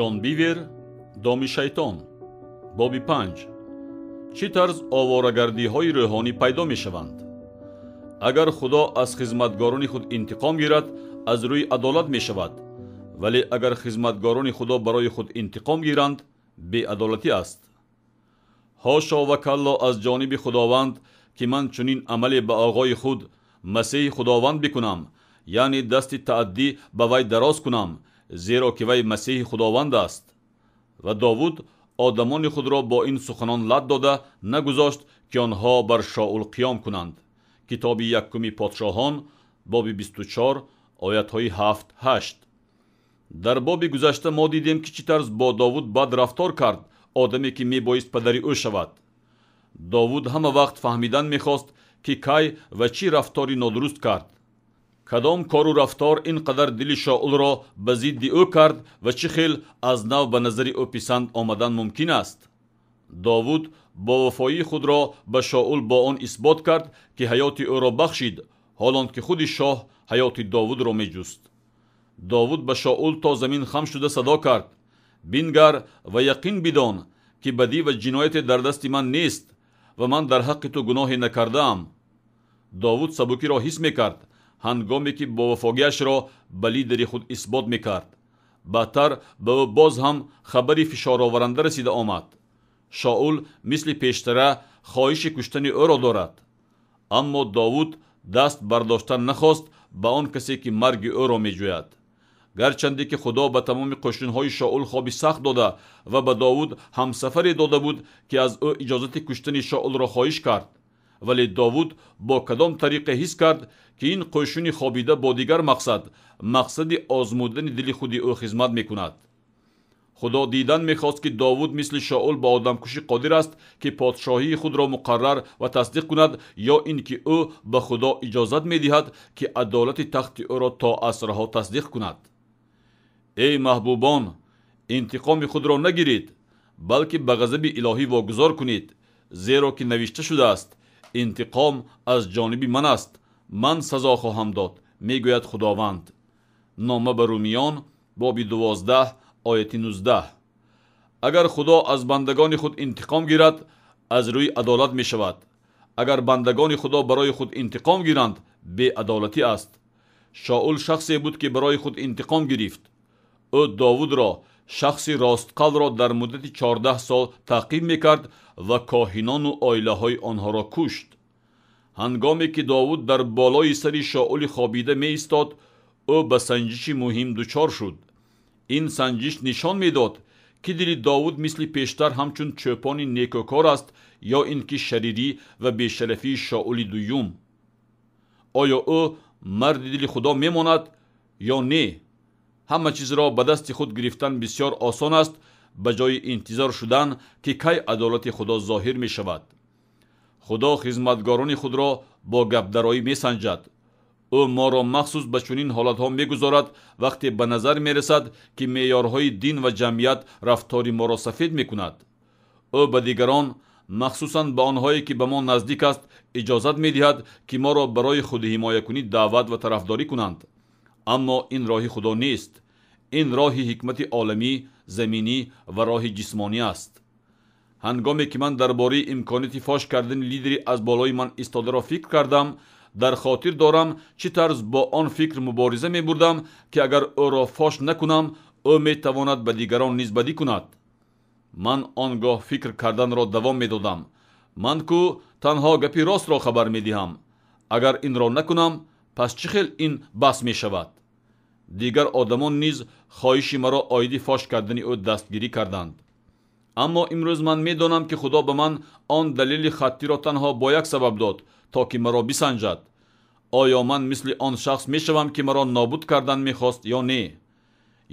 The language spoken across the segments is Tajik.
ҷон бивер доми шайтон боби панҷ чӣ тарз оворагардиҳои рӯҳонӣ пайдо мешаванд агар худо аз хизматгорони худ интиқом гирад аз рӯи адолат мешавад вале агар хизматгорони худо барои худ интиқом гиранд беадолатӣ аст ҳошо ва калло аз ҷониби худованд ки ман чунин амале ба оғои худ масеҳи худованд бикунам яъне дасти таъддӣ ба вай дароз кунам зеро ки вай масеҳи худованд аст ва довуд одамони худро бо ин суханон лад дода нагузошт ки онҳо бар шоул қиём кунанд китоби якуми подшоҳон боби 24 оятҳои 7 8 дар боби гузашта мо дидем ки чӣ тарз бо довуд бад рафтор кард одаме ки мебоист падари ӯ шавад довуд ҳама вақт фаҳмидан мехост ки кай ва чӣ рафтори нодуруст кард кадом кору рафтор ин қадар дили шоулро ба зидди ӯ кард ва чӣ хел аз нав ба назари ӯ писанд омадан мумкин аст довуд бо вафоии худро ба шоул бо он исбот кард ки ҳаёти ӯро бахшид ҳолон ки худи шоҳ ҳаёти довудро меҷуст довуд ба шоул то замин хам шуда садо кард бингар ва яқин бидон ки бадӣ ва ҷинояте дар дасти ман нест ва ман дар ҳаққи ту гуноҳе накардаам довуд сабукиро ҳис мекард ҳангоме ки бовафогиашро ба лидери худ исбот мекард баъдтар ба ӯ боз ҳам хабари фишороваранда расида омад шоул мисли пештара хоҳиши куштани ӯро дорад аммо довуд даст бардоштан нахост ба он касе ки марги ӯро меҷӯяд гарчанде ки худо ба тамоми қӯшинҳои шоул хоби сахт дода ва ба довуд ҳамсафаре дода буд ки аз ӯ иҷозати куштани шоулро хоҳиш кард вале довуд бо кадом тариқе ҳис кард ки ин қӯшуни хобида бо дигар мақсад мақсади озмудани дили худи ӯ хизмат мекунад худо дидан мехост ки довуд мисли шоул ба одамкушӣ қодир аст ки подшоҳии худро муқаррар ва тасдиқ кунад ё ин ки ӯ ба худо иҷозат медиҳад ки адолати тахти ӯро то асрҳо тасдиқ кунад эй маҳбубон интиқоми худро нагиред балки ба ғазаби илоҳӣ вогузор кунед зеро ки навишта шудааст интиқом аз ҷониби ман аст ман сазо хоҳам дод мегӯяд худованд нома ба румиён боби 12 ояти 19 агар худо аз бандагони худ интиқом гирад аз рӯи адолат мешавад агар бандагони худо барои худ интиқом гиранд беадолатӣ аст шоул шахсе буд ки барои худ интиқом гирифт ӯ довудро шахси ростқалро дар муддати 14 сол таъқиб мекард ва коҳинону оилаҳои онҳоро кушт ҳангоме ки довуд дар болои сари шоули хобида меистод ӯ ба санҷиши муҳим дучор шуд ин санҷиш нишон медод ки дили довуд мисли пештар ҳамчун чӯпони некӯкор аст ё ин ки шарирӣ ва бешарафии шоули дуюм оё ӯ марди дили худо мемонад ё не ҳама чизро ба дасти худ гирифтан бисьёр осон аст ба ҷои интизор шудан ки кай адолати худо зоҳир мешавад худо хизматгорони худро бо гапдароӣ месанҷад ӯ моро махсус ба чунин ҳолатҳо мегузорад вақте ба назар мерасад ки меъёрҳои дин ва ҷамъият рафтори моро сафед мекунад ӯ ба дигарон махсусан ба онҳое ки ба мо наздик аст иҷозат медиҳад ки моро барои худҳимоякунӣ даъват ва тарафдорӣ кунанд аммо ин роҳи худо нест ин роҳи ҳикмати олами заминӣ ва роҳи ҷисмонӣ аст ҳангоме ки ман дар бораи имконияти фош кардани лидери аз болои ман истодаро фикр кардам дар хотир дорам чӣ тарз бо он фикр мубориза мебурдам ки агар ӯро фош накунам ӯ метавонад ба дигарон низ бадӣ кунад ман он гоҳ фикр карданро давом медодам ман кӯ танҳо гапи ростро хабар медиҳам агар инро накунам пас чӣ хел ин баҳс мешавад дигар одамон низ хоҳиши маро оиди фош кардани ӯ дастгирӣ карданд аммо имрӯз ман медонам ки худо ба ман он далели хаттиро танҳо бо як сабаб дод то ки маро бисанҷад оё ман мисли он шахс мешавам ки маро нобуд кардан мехост ё не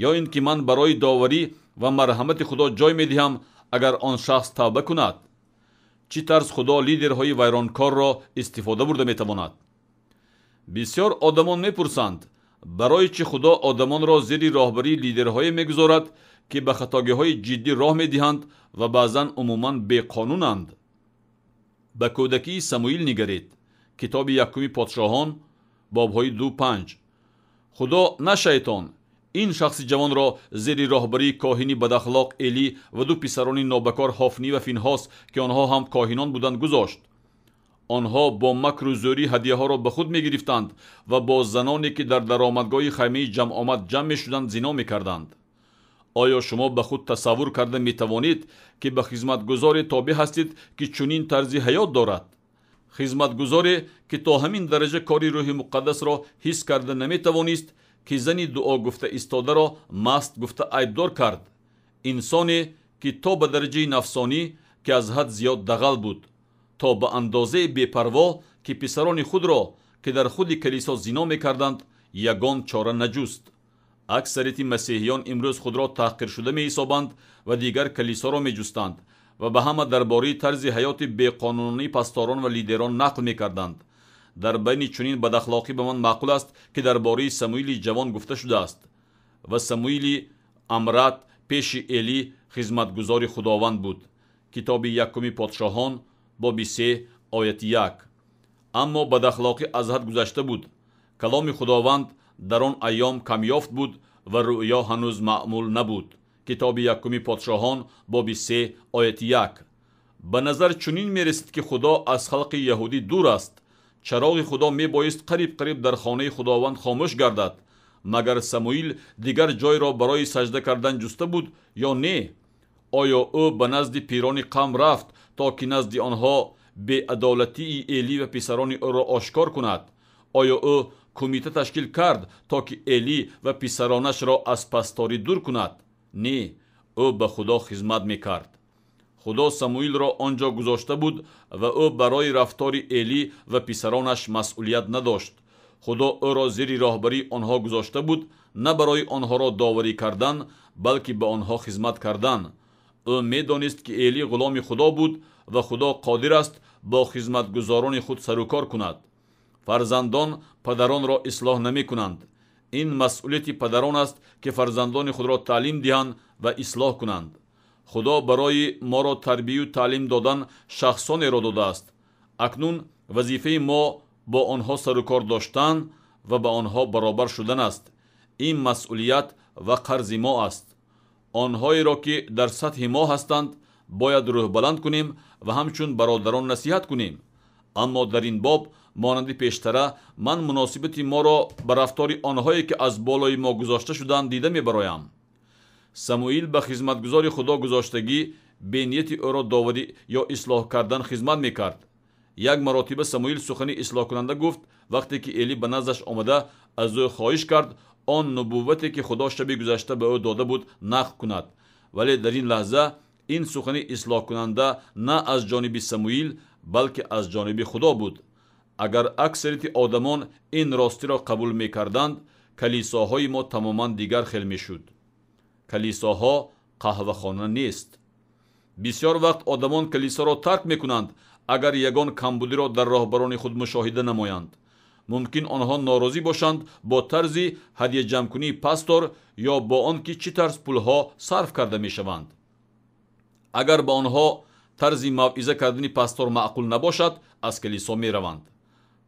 ё ин ки ман барои доварӣ ва марҳамати худо ҷой медиҳам агар он шахс тавба кунад чӣ тарз худо лидерҳои вайронкорро истифода бурда метавонад бисьёр одамон мепурсанд барои чӣ худо одамонро зери роҳбарии лидерҳое мегузорад ки ба хатогиҳои ҷиддӣ роҳ медиҳанд ва баъзан умуман беқонунанд ба кӯдакии самуил нигаред китоби якуми подшоҳон бобҳои ду панҷ худо на шайтон ин шахси ҷавонро зери роҳбарии коҳини бадахлоқ элӣ ва ду писарони нобакор ҳофнӣ ва финҳос ки онҳо ҳам коҳинон буданд гузошт онҳо бо макру зӯрӣ ҳадияҳоро ба худ мегирифтанд ва бо заноне ки дар даромадгоҳи хаймаи ҷамъомад ҷамъ мешуданд зино мекарданд оё шумо ба худ тасаввур карда метавонед ки ба хизматгузоре тобе ҳастед ки чунин тарзи ҳаёт дорад хизматгузоре ки то ҳамин дараҷа кори рӯҳи муқаддасро ҳис карда наметавонист ки зани дуогуфта истодаро маст гуфта айбдор кард инсоне ки то ба дараҷаи нафсонӣ ки аз ҳад зиёд дағал буд то ба андозаи бепарво ки писарони худро ки дар худи калисо зино мекарданд ягон чора наҷуст аксарияти масеҳиён имрӯз худро таҳқиршуда меҳисобанд ва дигар калисоро меҷустанд ва ба ҳама дар бораи тарзи ҳаёти беқонунии пасторон ва лидерон нақл мекарданд дар байни чунин бадахлоқӣ ба ман маъқул аст ки дар бораи самуили ҷавон гуфта шудааст ва самуили амрат пеши элӣ хизматгузори худованд буд китоби якуми подшоҳон боби 3 ояти 1 аммо бадахлоқӣ аз ҳад гузашта буд каломи худованд дар он айём камёфт буд ва рӯъё ҳанӯз маъмул набуд китоби якуми подшоҳон боби 3 ояти 1 ба назар чунин мерасед ки худо аз халқи яҳудӣ дур аст чароғи худо мебоист қариб қариб дар хонаи худованд хомӯш гардад магар самуил дигар ҷойро барои сажда кардан ҷуста буд ё не оё ӯ ба назди пирони қавм рафт то ки назди онҳо беадолатии элӣ ва писарони ӯро ошкор кунад оё ӯ кумита ташкил кард то ки элӣ ва писаронашро аз пасторӣ дур кунад не ӯ ба худо хизмат мекард худо самуилро он ҷо гузошта буд ва ӯ барои рафтори элӣ ва писаронаш масъулият надошт худо ӯро зери роҳбарии онҳо гузошта буд на барои онҳоро доварӣ кардан балки ба онҳо хизмат кардан ӯ медонист ки эли ғуломи худо буд ва худо қодир аст бо хизматгузорони худ сарукор кунад фарзандон падаронро ислоҳ намекунанд ин масъулияти падарон аст ки фарзандони худро таълим диҳанд ва ислоҳ кунанд худо барои моро тарбияю таълим додан шахсонеро додааст акнун вазифаи мо бо онҳо сарукор доштан ва ба онҳо баробар шудан аст ин масъулият ва қарзи мо аст онҳоеро ки дар сатҳи мо ҳастанд бояд рӯҳбаланд кунем ва ҳамчун бародарон насиҳат кунем аммо дар ин боб монанди пештара ман муносибати моро ба рафтори онҳое ки аз болои мо гузошта шудаанд дида мебароям самуил ба хизматгузори худо гузоштагӣ бениети ӯро доварӣ ё ислоҳ кардан хизмат мекард як маротиба самуил сухани ислоҳкунанда гуфт вақте ки эли ба наздаш омада аз ӯ хоҳиш кард он нубуввате ки худо шаби гузашта ба ӯ дода буд нақл кунад вале дар ин лаҳза ин сухани ислоҳкунанда на аз ҷониби самуил балки аз ҷониби худо буд агар аксарияти одамон ин ростиро қабул мекарданд калисоҳои мо тамоман дигар хел мешуд калисоҳо қаҳвахона нест бисьёр вақт одамон калисоро тарк мекунанд агар ягон камбудиро дар роҳбарони худ мушоҳида намоянд мумкин онҳо норозӣ бошанд бо тарзи ҳадияҷамъкунии пастор ё бо он ки чӣ тарз пулҳо сарф карда мешаванд агар ба онҳо тарзи мавъиза кардани пастор маъқул набошад аз калисо мераванд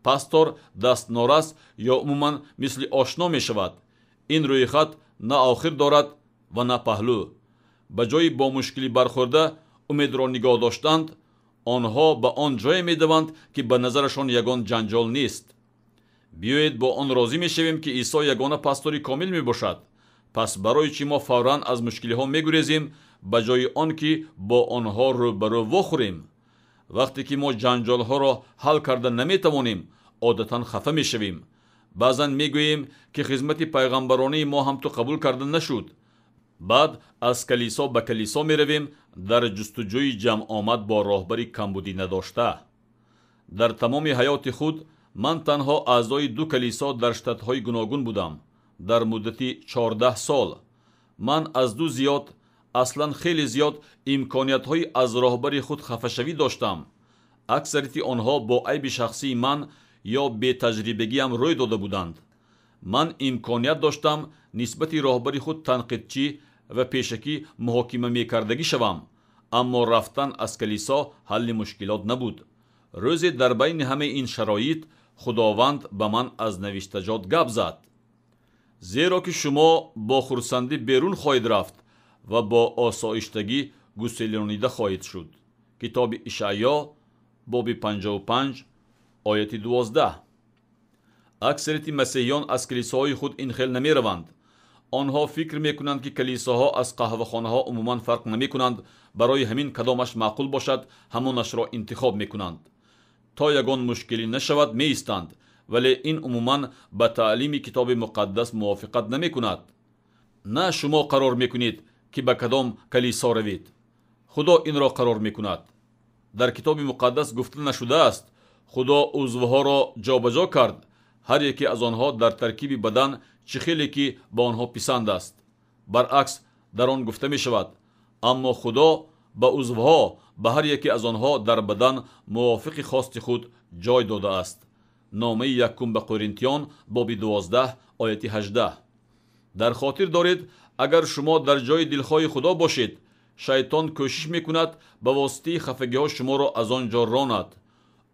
пастор дастнорас ё умуман мисли ошно мешавад ин рӯйхат на охир дорад ва на паҳлӯ ба ҷои бо мушкилӣ бархӯрда умедро нигоҳ доштанд онҳо ба он ҷое медаванд ки ба назарашон ягон ҷанҷол нест биёед бо он розӣ мешавем ки исо ягона пастори комил мебошад пас барои чӣ мо фавран аз мушкилиҳо мегурезем ба ҷои он ки бо онҳо рӯбарӯ вохӯрем вақте ки мо ҷанҷолҳоро ҳал карда наметавонем одатан хафа мешавем баъзан мегӯем ки хизмати пайғамбаронии мо ҳам ту қабул карда нашуд баъд аз калисо ба калисо меравем дар ҷустуҷӯи ҷамъомад бо роҳбари камбудӣ надошта дар тамоми ҳаёти худ ман танҳо аъзои ду калисо дар штатҳои гуногун будам дар муддати чордаҳ сол ман аз ду зиёд аслан хеле зиёд имкониятҳои аз роҳбари худ хафашавӣ доштам аксарияти онҳо бо айби шахсии ман ё бетаҷрибагиам рӯй дода буданд ман имконият доштам нисбати роҳбари худ танқидчӣ ва пешакӣ муҳокимамекардагӣ шавам аммо рафтан аз калисо ҳалли мушкилот набуд рӯзе дар байни ҳамаи ин шароит худованд ба ман аз навиштаҷот гап зад зеро ки шумо бо хурсандӣ берун хоҳед рафт ва бо осоиштагӣ гуселонида хоҳед шуд китоби ишаъё боби 55 ояти 12 аксарияти масеҳиён аз калисоҳои худ инхел намераванд онҳо фикр мекунанд ки калисоҳо аз қаҳвахонаҳо умуман фарқ намекунанд барои ҳамин кадомаш маъқул бошад ҳамонашро интихоб мекунанд то ягон мушкилӣ нашавад меистанд вале ин умуман ба таълими китоби муқаддас мувофиқат намекунад на шумо қарор мекунед ки ба кадом калисо равед худо инро қарор мекунад дар китоби муқаддас гуфта нашудааст худо узвҳоро ҷобаҷо кард ҳар яке аз онҳо дар таркиби бадан чӣ хеле ки ба онҳо писанд аст баръакс дар он гуфта мешавад аммо худо ба узвҳо ба ҳар яке аз онҳо дар бадан мувофиқи хости худ ҷой додааст номаи якум ба қоринтиён боби 12 ояти 18 дар хотир доред агар шумо дар ҷои дилҳои худо бошед шайтон кӯшиш мекунад ба воситаи хафагиҳо шуморо аз он ҷо ронад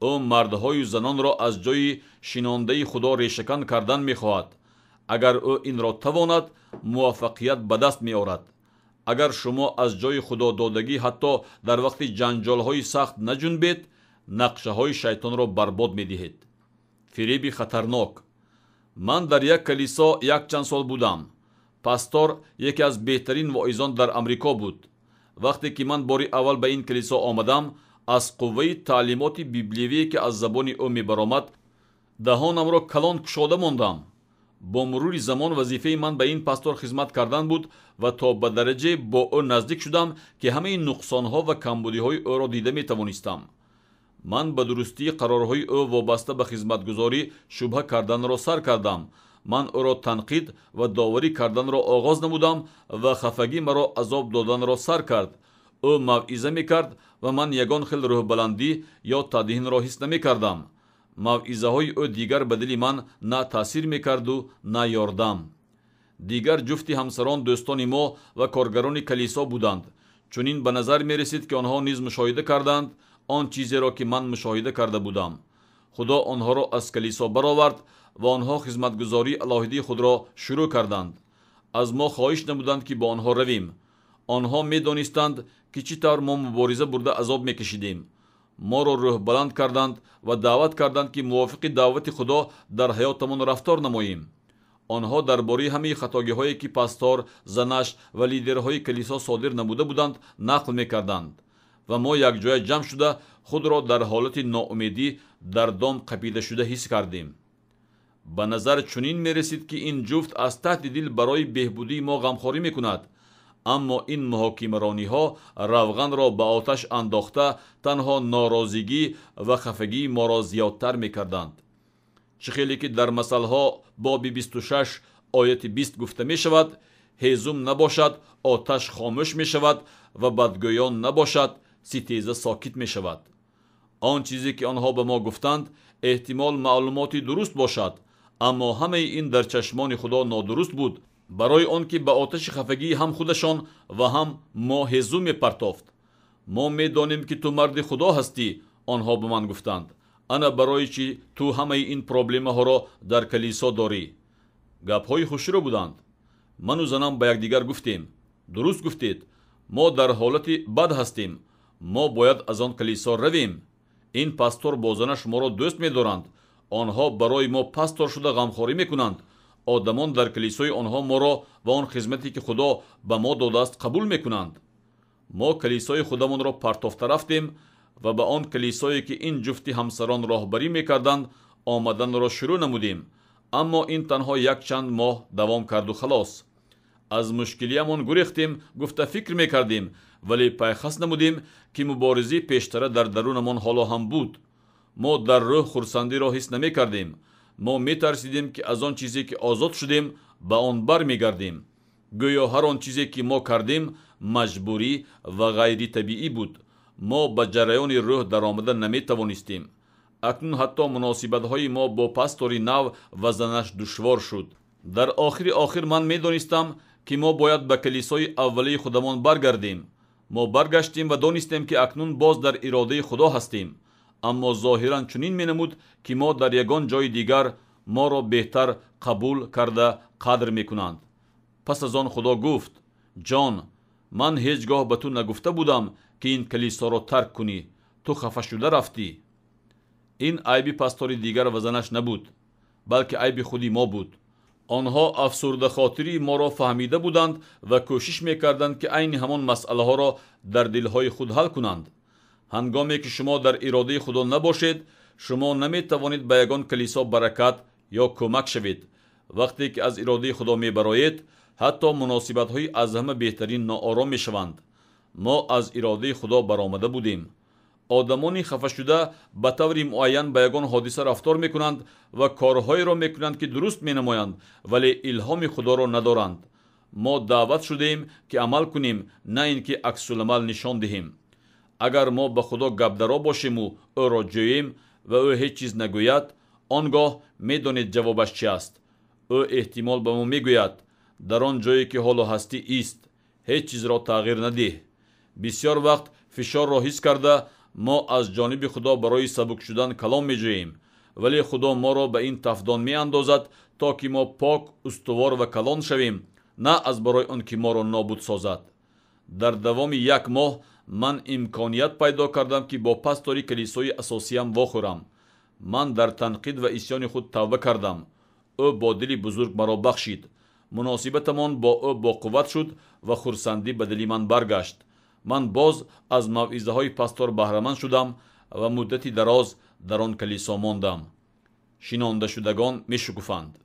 ӯ мардҳою занонро аз ҷои шинондаи худо решакан кардан мехоҳад агар ӯ инро тавонад муваффақият ба даст меорад агар шумо аз ҷои худододагӣ ҳатто дар вақти ҷанҷолҳои сахт наҷунбед нақшаҳои шайтонро барбод медиҳед фиреби хатарнок ман дар як калисо якчанд сол будам пастор яке аз беҳтарин воизон дар амрико буд вақте ки ман бори аввал ба ин калисо омадам аз қувваи таълимоти библиявие ки аз забони ӯ мебаромад даҳонамро калон кушода мондам бо мурури замон вазифаи ман ба ин пастор хизмат кардан буд ва то ба дараҷае бо ӯ наздик шудам ки ҳамаи нуқсонҳо ва камбудиҳои ӯро дида метавонистам ман ба дурустии қарорҳои ӯ вобаста ба хизматгузорӣ шубҳа карданро сар кардам ман ӯро танқид ва доварӣ карданро оғоз намудам ва хафагӣ маро азоб доданро сар кард ӯ мавъиза мекард ва ман ягон хел рӯҳбаландӣ ё тадҳинро ҳис намекардам мавъизаҳои ӯ дигар ба дили ман на таъсир мекарду на ёрдам дигар ҷуфти ҳамсарон дӯстони мо ва коргарони калисо буданд чунин ба назар мерасед ки онҳо низ мушоҳида карданд он чизеро ки ман мушоҳида карда будам худо онҳоро аз калисо баровард ва онҳо хизматгузории алоҳидаи худро шурӯъ карданд аз мо хоҳиш намуданд ки бо онҳо равем онҳо медонистанд ки чӣ тавр мо мубориза бурда азоб мекашидем моро рӯҳбаланд карданд ва даъват карданд ки мувофиқи даъвати худо дар ҳаётамон рафтор намоем онҳо дар бораи ҳамаи хатогиҳое ки пастор занаш ва лидерҳои калисо содир намуда буданд нақл мекарданд ва мо якҷоя ҷамъ шуда худро дар ҳолати ноумедӣ дар дом қапидашуда ҳис кардем ба назар чунин мерасед ки ин ҷуфт аз таҳти дил барои беҳбудии мо ғамхорӣ мекунад аммо ин муҳокимарониҳо равғанро ба оташ андохта танҳо норозигӣ ва хафагии моро зиёдтар мекарданд чӣ хеле ки дар масъалҳо боби 26 ояти 20 гуфта мешавад ҳезум набошад оташ хомӯш мешавад ва бадгӯён набошад ситеза сокит мешавад он чизе ки онҳо ба мо гуфтанд эҳтимол маълумоти дуруст бошад аммо ҳамаи ин дар чашмони худо нодуруст буд барои он ки ба оташи хафагӣ ҳам худашон ва ҳам мо ҳезу мепартофт мо медонем ки ту марди худо ҳастӣ онҳо ба ман гуфтанд ана барои чӣ ту ҳамаи ин проблемаҳоро дар калисо дорӣ гапҳои хушро буданд ману занам ба якдигар гуфтем дуруст гуфтед мо дар ҳолати бад ҳастем мо бояд аз он калисо равем ин пастор бо занаш моро дӯст медоранд онҳо барои мо пастор шуда ғамхорӣ мекунанд одамон дар калисои онҳо моро ва он хизмате ки худо ба мо додааст қабул мекунанд мо калисои худамонро партофта рафтем ва ба он калисое ки ин ҷуфти ҳамсарон роҳбарӣ мекарданд омаданро шурӯъ намудем аммо ин танҳо якчанд моҳ давом карду халос аз мушкилиамон гурехтем гуфта фикр мекардем вале пайхас намудем ки муборизӣ пештара дар дарунамон ҳоло ҳам буд мо дар рӯҳ хурсандиро ҳис намекардем мо метарсидем ки аз он чизе ки озод шудем ба он бармегардем гӯё ҳар он чизе ки мо кардем маҷбурӣ ва ғайритабиӣ буд мо ба ҷараёни рӯҳ даромада наметавонистем акнун ҳатто муносибатҳои мо бо пастори нав ва занаш душвор шуд дар охири охир ман медонистам ки мо бояд ба калисои аввалии худамон баргардем мо баргаштем ва донистем ки акнун боз дар иродаи худо ҳастем аммо зоҳиран чунин менамуд ки мо дар ягон ҷои дигар моро беҳтар қабул карда қадр мекунанд пас аз он худо гуфт ҷон ман ҳеҷ гоҳ ба ту нагуфта будам ки ин калисоро тарк кунӣ ту хафа шуда рафтӣ ин айби пастори дигар ва занаш набуд балки айби худи мо буд онҳо афсурдахотирии моро фаҳмида буданд ва кӯшиш мекарданд ки айни ҳамон масъалаҳоро дар дилҳои худ ҳал кунанд ҳангоме ки шумо дар иродаи худо набошед шумо наметавонед ба ягон калисо баракат ё кӯмак шавед вақте ки аз иродаи худо мебароед ҳатто муносибатҳои аз ҳама беҳтарин ноором мешаванд мо аз иродаи худо баромада будем одамони хафашуда ба таври муайян ба ягон ҳодиса рафтор мекунанд ва корҳоеро мекунанд ки дуруст менамоянд вале илҳоми худоро надоранд мо даъват шудаем ки амал кунем на ин ки аксуламал нишон диҳем агар мо ба худо гапдаро бошему ӯро ҷӯем ва ӯ ҳеҷ чиз нагӯяд он гоҳ медонед ҷавобаш чӣ аст ӯ эҳтимол ба мо мегӯяд дар он ҷое ки ҳоло ҳастӣ ист ҳеҷ чизро тағйир надиҳ бисьёр вақт фишорро ҳис карда мо аз ҷониби худо барои сабук шудан калом меҷӯем вале худо моро ба ин тафдон меандозад то ки мо пок устувор ва калон шавем на аз барои он ки моро нобуд созад дар давоми як моҳ ман имконият пайдо кардам ки бо пастори калисои асосиям вохӯрам ман дар танқид ва исьёни худ тавба кардам ӯ бо дили бузург маро бахшид муносибатамон бо ӯ боқувват шуд ва хурсандӣ ба дили ман баргашт ман боз аз мавъизаҳои пастор баҳраманд шудам ва муддати дароз дар он калисо мондам шинондашудагон мешукуфанд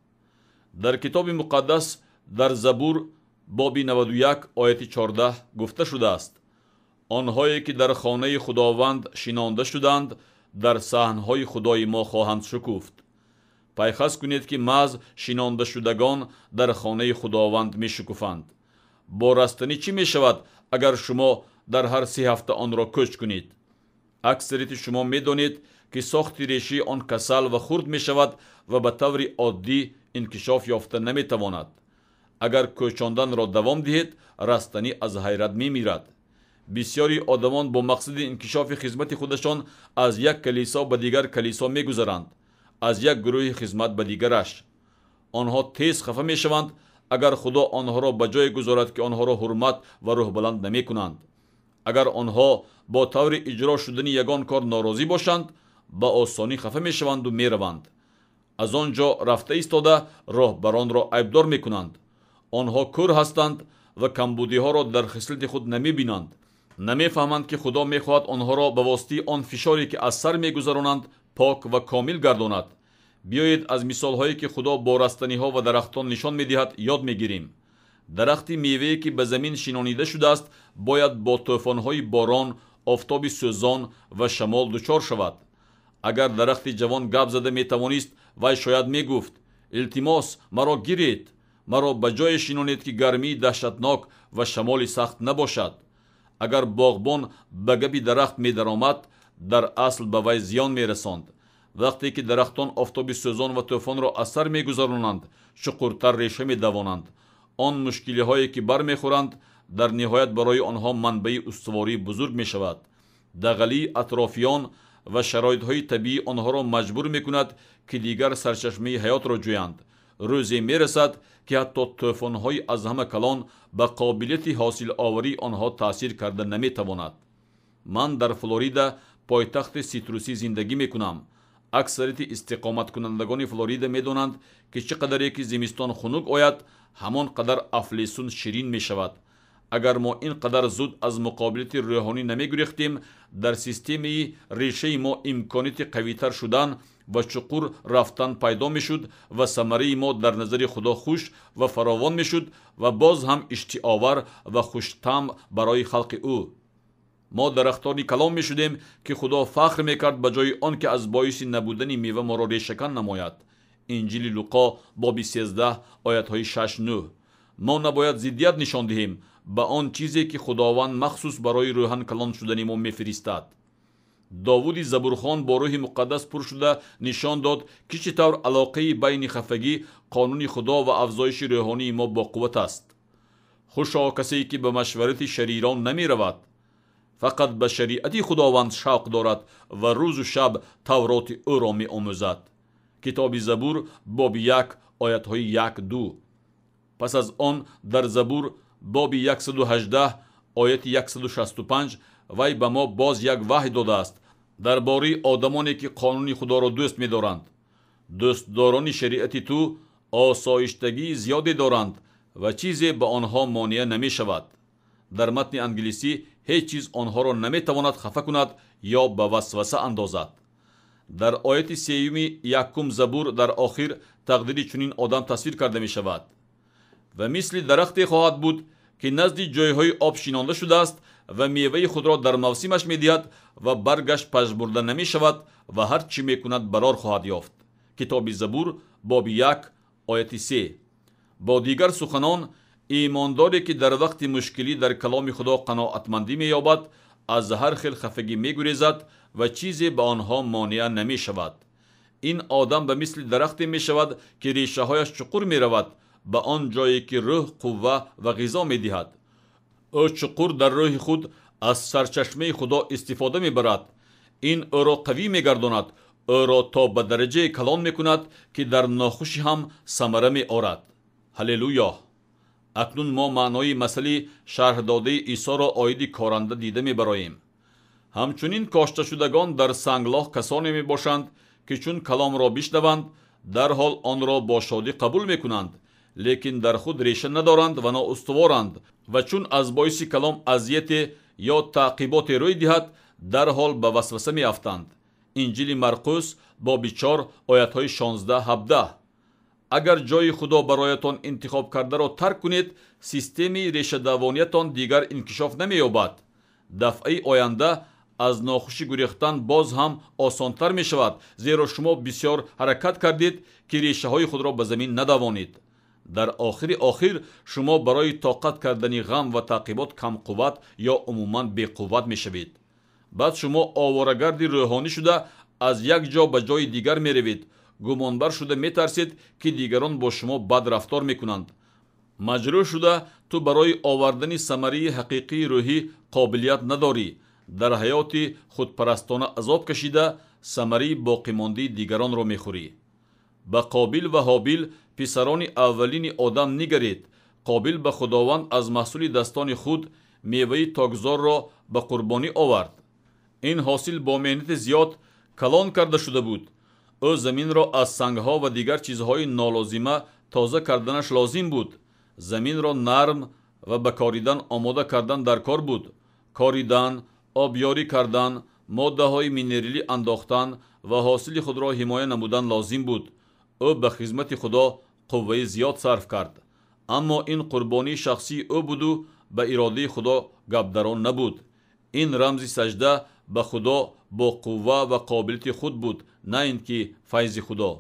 дар китоби муқаддас дар забур боби 91 ояти 14 гуфта шудааст онҳое ки дар хонаи худованд шинонда шуданд дар саҳнҳои худои мо хоҳанд шукуфт пайхас кунед ки маҳз шинондашудагон дар хонаи худованд мешукуфанд бо растанӣ чӣ мешавад агар шумо дар ҳар си ҳафта онро кӯч кунед аксарияти шумо медонед ки сохти решии он касал ва хурд мешавад ва ба таври оддӣ инкишоф ёфта наметавонад агар кӯчонданро давом диҳед растанӣ аз ҳайрат мемирад бисёри одамон бо мақсади инкишофи хизмати худашон аз як калисо ба дигар калисо мегузаранд аз як гурӯҳи хизмат ба дигараш онҳо тез хафа мешаванд агар худо онҳоро ба ҷое гузорад ки онҳоро ҳурмат ва рӯҳбаланд намекунанд агар онҳо бо таври иҷро шудани ягон кор норозӣ бошанд ба осонӣ хафа мешаванду мераванд аз он ҷо рафта истода роҳбаронро айбдор мекунанд онҳо кӯр ҳастанд ва камбудиҳоро дар хислати худ намебинанд намефаҳманд ки худо мехоҳад онҳоро ба воситаи он фишоре ки аз сар мегузаронанд пок ва комил гардонад биёед аз мисолҳое ки худо бо растаниҳо ва дарахтон нишон медиҳад ёд мегирем дарахти мевае ки ба замин шинонида шудааст бояд бо тӯфонҳои борон офтоби сӯзон ва шамол дучор шавад агар дарахти ҷавон гап зада метавонист вай шояд мегуфт илтимос маро гиред маро ба ҷое шинонед ки гармии даҳшатнок ва шамоли сахт набошад агар боғбон ба гапи дарахт медаромад дар асл ба вай зиён мерасонд вақте ки дарахтон офтоби сӯзон ва тӯфонро асар мегузаронанд шуқуртар реша медавонанд он мушкилиҳое ки бармехӯранд дар ниҳоят барои онҳо манбаи устуворӣ бузург мешавад дағалии атрофиён ва шароитҳои табиӣ онҳоро маҷбур мекунад ки дигар сарчашмаи ҳаётро ҷӯянд рӯзе мерасад ки ҳатто тӯфонҳои аз ҳама калон ба қобилияти ҳосиловарии онҳо таъсир карда наметавонад ман дар флорида пойтахти ситрусӣ зиндагӣ мекунам аксарияти истиқоматкунандагони флорида медонанд ки чӣ қадаре ки зимистон хунук ояд ҳамон қадар афлесун ширин мешавад агар мо ин қадар зуд аз муқобилияти рӯҳонӣ намегурехтем дар системаи решаи мо имконияти қавитар шудан ва чуқур рафтан пайдо мешуд ва самараи мо дар назари худо хуш ва фаровон мешуд ва боз ҳам иштиовар ва хуштам барои халқи ӯ мо дарахтони калом мешудем ки худо фахр мекард ба ҷои он ки аз боиси набудани мева моро решакан намояд инҷили луқо боби 13 оятҳои 69 мо набояд зиддият нишон диҳем ба он чизе ки худованд махсус барои рӯҳан калон шудани мо мефиристад довуди забурхон бо рӯҳи муқаддас пур шуда нишон дод ки чӣ тавр алоқаи байни хафагӣ қонуни худо ва афзоиши рӯҳонии мо боқувват аст хушо касе ки ба машварати шарирон намеравад фақат ба шариати худованд шавқ дорад ва рӯзу шаб тавроти ӯро меомӯзад китоби забур боби як оятҳои як ду пас аз он дар забур боби 118 ояти 165 вай ба мо боз як ваҳй додааст дар бораи одамоне ки қонуни худоро дӯст медоранд дӯстдорони шариати ту осоиштагии зиёде доранд ва чизе ба онҳо монеа намешавад дар матни англисӣ ҳеҷ чиз онҳоро наметавонад хафа кунад ё ба васваса андозад дар ояти сеюми якум забур дар охир тақдири чунин одам тасвир карда мешавад ва мисли дарахте хоҳад буд ки назди ҷойҳои об шинонда шудааст ва меваи худро дар мавсимаш медиҳад ва баргаш пажбурда намешавад ва ҳар чӣ мекунад барор хоҳад ёфт китоби забур боби 1 ояти 3 бо дигар суханон имондоре ки дар вақти мушкилӣ дар каломи худо қаноатмандӣ меёбад аз ҳар хел хафагӣ мегурезад ва чизе ба онҳо монеа намешавад ин одам ба мисли дарахте мешавад ки решаҳояш чуқур меравад ба он ҷое ки рӯҳ қувва ва ғизо медиҳад ӯ чуқур дар рӯҳи худ аз сарчашмаи худо истифода мебарад ин ӯро қавӣ мегардонад ӯро то ба дараҷае калон мекунад ки дар нохушӣ ҳам самара меорад ҳаллелуё акнун мо маънои масъали шарҳ додаи исоро оиди коранда дида мебароем ҳамчунин кошташудагон дар санглоҳ касоне мебошанд ки чун каломро бишнаванд дарҳол онро бо шодӣ қабул мекунанд лекин дар худ реша надоранд ва ноустуворанд ва чун аз боиси калом азияте ё таъқиботе рӯй диҳад дарҳол ба васваса меафтанд инҷили марқус боби 4 оятҳои 16 17 агар ҷои худо бароятон интихоб кардаро тарк кунед системаи решадавониятон дигар инкишоф намеёбад дафъаи оянда аз нохушӣ гурехтан боз ҳам осонтар мешавад зеро шумо бисьёр ҳаракат кардед ки решаҳои худро ба замин надавонед дар охири охир шумо барои тоқат кардани ғам ва таъқибот камқувват ё умуман беқувват мешавед баъд шумо оворагарди рӯҳонӣ шуда аз як ҷо ба ҷои дигар меравед гумонбар шуда метарсед ки дигарон бо шумо бад рафтор мекунанд маҷрӯҳ шуда ту барои овардани самараи ҳақиқии рӯҳӣ қобилият надорӣ дар ҳаёти худпарастона азоб кашида самараи боқимондии дигаронро мехӯрӣ ба қобил ва ҳобил писарони аввалини одам нигаред қобил ба худованд аз маҳсули дастони худ меваи токзорро ба қурбонӣ овард ин ҳосил бо меҳнати зиёд калон карда шуда буд ӯ заминро аз сангҳо ва дигар чизҳои нолозима тоза карданаш лозим буд заминро нарм ва ба коридан омода кардан дар кор буд коридан обёрӣ кардан моддаҳои минерилӣ андохтан ва ҳосили худро ҳимоя намудан лозим буд ӯ ба хизмати худо қувваи зиёд сарф кард аммо ин қурбонии шахсии ӯ буду ба иродаи худо гапдарон набуд ин рамзи сажда ба худо бо қувва ва қобилияти худ буд на ин ки файзи худо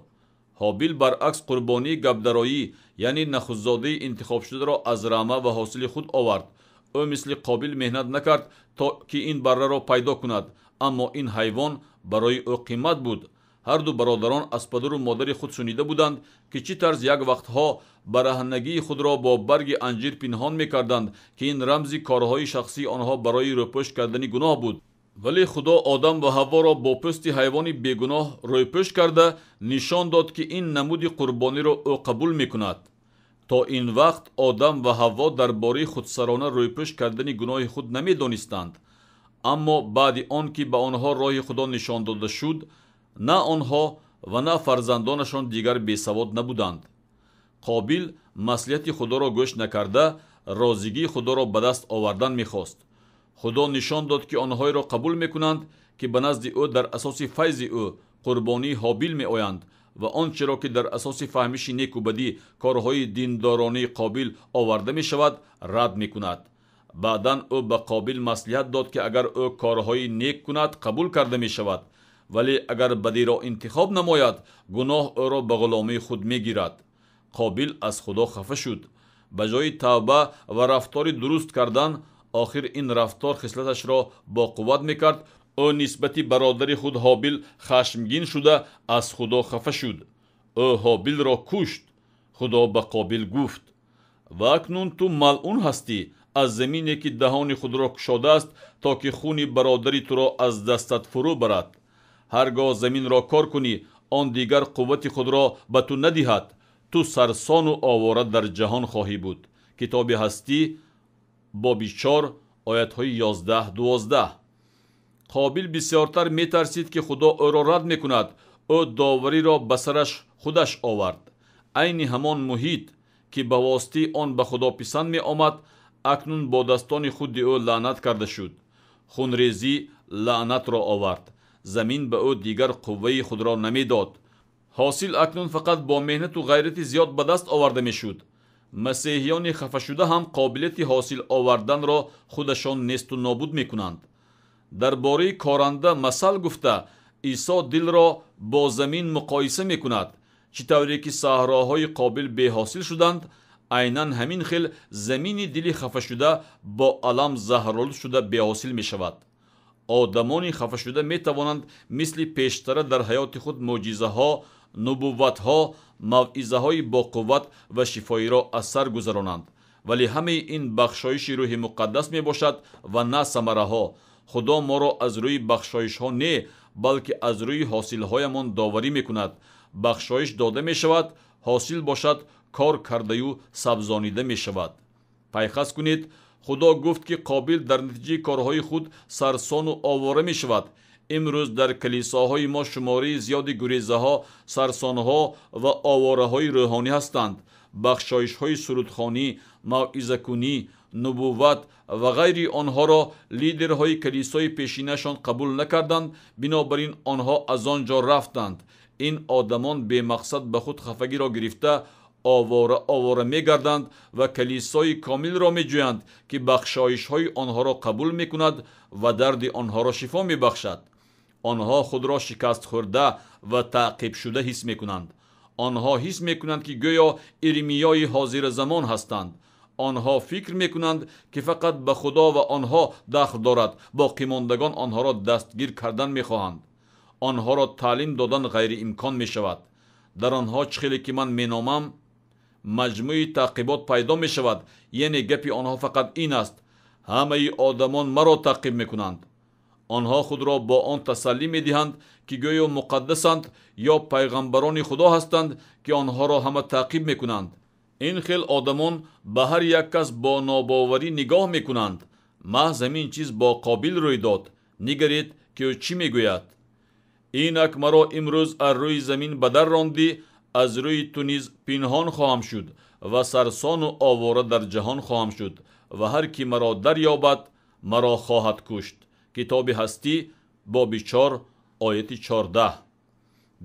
ҳобил баръакс қурбонии гапдароӣ яъне нахуззодаи интихобшударо аз рама ва ҳосили худ овард ӯ мисли қобил меҳнат накард то ки ин барраро пайдо кунад аммо ин ҳайвон барои ӯ қимат буд ҳар ду бародарон аз падару модари худ шунида буданд ки чӣ тарз як вақтҳо бараҳнагии худро бо барги анҷир пинҳон мекарданд ки ин рамзи корҳои шахсии онҳо барои рӯпӯш кардани гуноҳ буд вале худо одам ва ҳавворо бо пӯсти ҳайвони бегуноҳ рӯйпӯш карда нишон дод ки ин намуди қурбониро ӯ қабул мекунад то ин вақт одам ва ҳавво дар бораи худсарона рӯйпӯш кардани гуноҳи худ намедонистанд аммо баъди он ки ба онҳо роҳи худо нишон дода шуд на онҳо ва на фарзандонашон дигар бесавод набуданд қобил маслиҳати худоро гӯш накарда розигии худоро ба даст овардан мехост худо нишон дод ки онҳоеро қабул мекунанд ки ба назди ӯ дар асоси файзи ӯ қурбонии ҳобил меоянд ва он черо ки дар асоси фаҳмиши некубадӣ корҳои диндоронии қобил оварда мешавад рад мекунад баъдан ӯ ба қобил маслиҳат дод ки агар ӯ корҳои нек кунад қабул карда мешавад вале агар бадиро интихоб намояд гуноҳ ӯро ба ғуломии худ мегирад қобил аз худо хафа шуд ба ҷои тавба ва рафтори дуруст кардан охир ин рафтор хислаташро боқувват мекард ӯ нисбати бародари худ ҳобил хашмгин шуда аз худо хафа шуд ӯ ҳобилро кушт худо ба қобил гуфт ва акнун ту малъун ҳастӣ аз замине ки даҳони худро кушодааст то ки хуни бародари туро аз дастат фурӯ барад ҳаргоҳ заминро кор кунӣ он дигар қуввати худро ба ту надиҳад ту сарсону овора дар ҷаҳон хоҳӣ буд китоби ҳастӣ боби чор оятҳои ёздаҳ дувоздаҳ қобил бисёртар метарсид ки худо ӯро рад мекунад ӯ довариро ба сараш худаш овард айни ҳамон муҳит ки ба воситаи он ба худо писанд меомад акнун бо дастони худи ӯ лаънат карда шуд хунрезӣ лаънатро овард замин ба ӯ дигар қувваи худро намедод ҳосил акнун фақат бо меҳнату ғайрати зиёд ба даст оварда мешуд масеҳиёни хафашуда ҳам қобилияти ҳосил оварданро худашон несту нобуд мекунанд дар бораи коранда масал гуфта исо дилро бо замин муқоиса мекунад чӣ тавре ки саҳроҳои қобил беҳосил шуданд айнан ҳамин хел замини дили хафашуда бо алам заҳролуд шуда беҳосил мешавад одамони хафашуда метавонанд мисли пештара дар ҳаёти худ мӯъҷизаҳо нубувватҳо мавъизаҳои боқувват ва шифоиро аз сар гузаронанд вале ҳамаи ин бахшоиши рӯҳи муқаддас мебошад ва на самараҳо худо моро аз рӯи бахшоишҳо не балки аз рӯи ҳосилҳоямон доварӣ мекунад бахшоиш дода мешавад ҳосил бошад кор кардаю сабзонида мешавад пайхас кунед худо гуфт ки қобил дар натиҷаи корҳои худ сарсону овора мешавад имрӯз дар калисоҳои мо шумораи зиёди гурезаҳо сарсонҳо ва овораҳои рӯҳонӣ ҳастанд бахшоишҳои сурудхонӣ мавъизакунӣ нубувват ва ғайри онҳоро лидерҳои калисои пешинашон қабул накарданд бинобар ин онҳо аз он ҷо рафтанд ин одамон бемақсад ба худ хафагиро гирифта овора овора мегарданд ва калисои комилро меҷӯянд ки бахшоишҳои онҳоро қабул мекунад ва дарди онҳоро шифо мебахшад онҳо худро шикаст хӯрда ва таъқибшуда ҳис мекунанд онҳо ҳис мекунанд ки гӯё ирмиёи ҳозирзамон ҳастанд онҳо фикр мекунанд ки фақат ба худо ва онҳо дахл дорад боқимондагон онҳоро дастгир кардан мехоҳанд онҳоро таълим додан ғайриимкон мешавад дар онҳо чӣ хеле ки ман меномам маҷмӯи таъқибот пайдо мешавад яъне гапи онҳо фақат ин аст ҳамаи одамон маро таъқиб мекунанд онҳо худро бо он тасаллӣ медиҳанд ки гӯё муқаддасанд ё пайғамбарони худо ҳастанд ки онҳоро ҳама таъқиб мекунанд ин хел одамон ба ҳар як кас бо нобоварӣ нигоҳ мекунанд маҳз ҳамин чиз бо қобил рӯй дод нигаред ки ӯ чӣ мегӯяд инак маро имрӯз аз рӯи замин ба дар рондӣ аз рӯи ту низ пинҳон хоҳам шуд ва сарсону овора дар ҷаҳон хоҳам шуд ва ҳар кӣ маро дарёбад маро хоҳад кушт китоби ҳастӣ боби чор ояти чордаҳ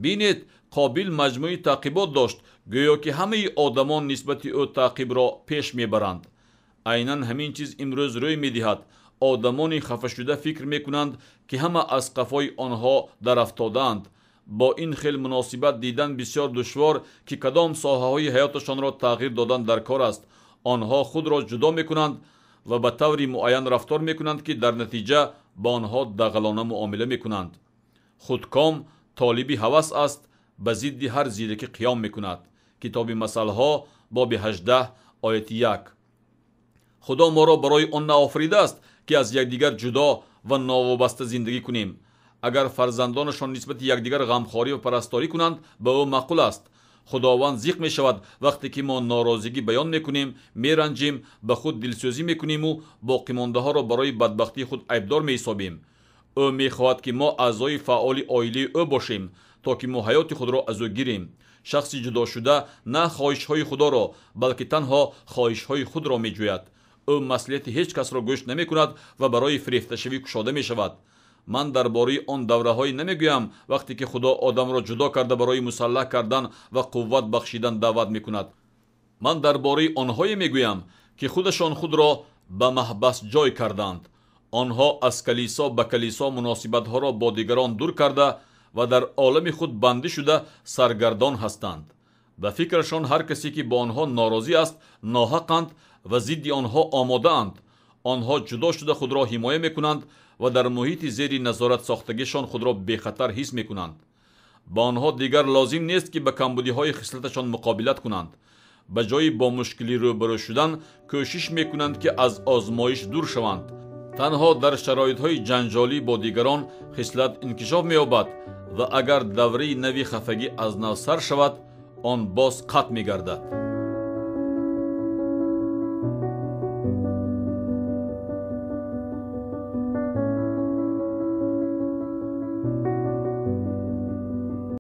бинед қобил маҷмӯи таъқибот дошт гӯё ки ҳамаи одамон нисбати ӯ таъқибро пеш мебаранд айнан ҳамин чиз имрӯз рӯй медиҳад одамони хафашуда фикр мекунанд ки ҳама аз қафои онҳо дарафтодаанд бо ин хел муносибат дидан бисёр душвор ки кадом соҳаҳои ҳаёташонро тағйир додан дар кор аст онҳо худро ҷудо мекунанд ва ба таври муайян рафтор мекунанд ки дар натиҷа ба онҳо дағалона муомила мекунанд худком толиби ҳавас аст ба зидди ҳар зиреки қиём мекунад китоби масъалҳо боби 18 ояти 1 худо моро барои он наофиридааст ки аз якдигар ҷудо ва новобаста зиндагӣ кунем агар фарзандонашон нисбати якдигар ғамхорӣ ва парасторӣ кунанд ба ӯ маъқул аст худованд зиқ мешавад вақте ки мо норозигӣ баён мекунем меранҷем ба худ дилсӯзӣ мекунему боқимондаҳоро барои бадбахтии худ айбдор меҳисобем ӯ мехоҳад ки мо аъзои фаъоли оилаи ӯ бошем то ки мо ҳаёти худро аз ӯ гирем шахси ҷудошуда на хоҳишҳои худоро балки танҳо хоҳишҳои худро меҷӯяд ӯ масъулияти ҳеҷ касро гӯш намекунад ва барои фирефташавӣ кушода мешавад ман дар бораи он давраҳое намегӯям вақте ки худо одамро ҷудо карда барои мусаллаҳ кардан ва қувват бахшидан даъват мекунад ман дар бораи онҳое мегӯям ки худашон худро ба маҳбас ҷой карданд онҳо аз калисо ба калисо муносибатҳоро бо дигарон дур карда ва дар олами худ бандӣ шуда саргардон ҳастанд ба фикрашон ҳар касе ки бо онҳо норозӣ аст ноҳақанд ва зидди онҳо омодаанд онҳо ҷудо шуда худро ҳимоя мекунанд ва дар муҳити зери назоратсохтагишон худро бехатар ҳис мекунанд ба онҳо дигар лозим нест ки ба камбудиҳои хислаташон муқобилат кунанд ба ҷои бо мушкилӣ рӯбарӯ шудан кӯшиш мекунанд ки аз озмоиш дур шаванд танҳо дар шароитҳои ҷанҷолӣ бо дигарон хислат инкишоф меёбад ва агар давраи нави хафагӣ аз нав сар шавад он боз қатъ мегардад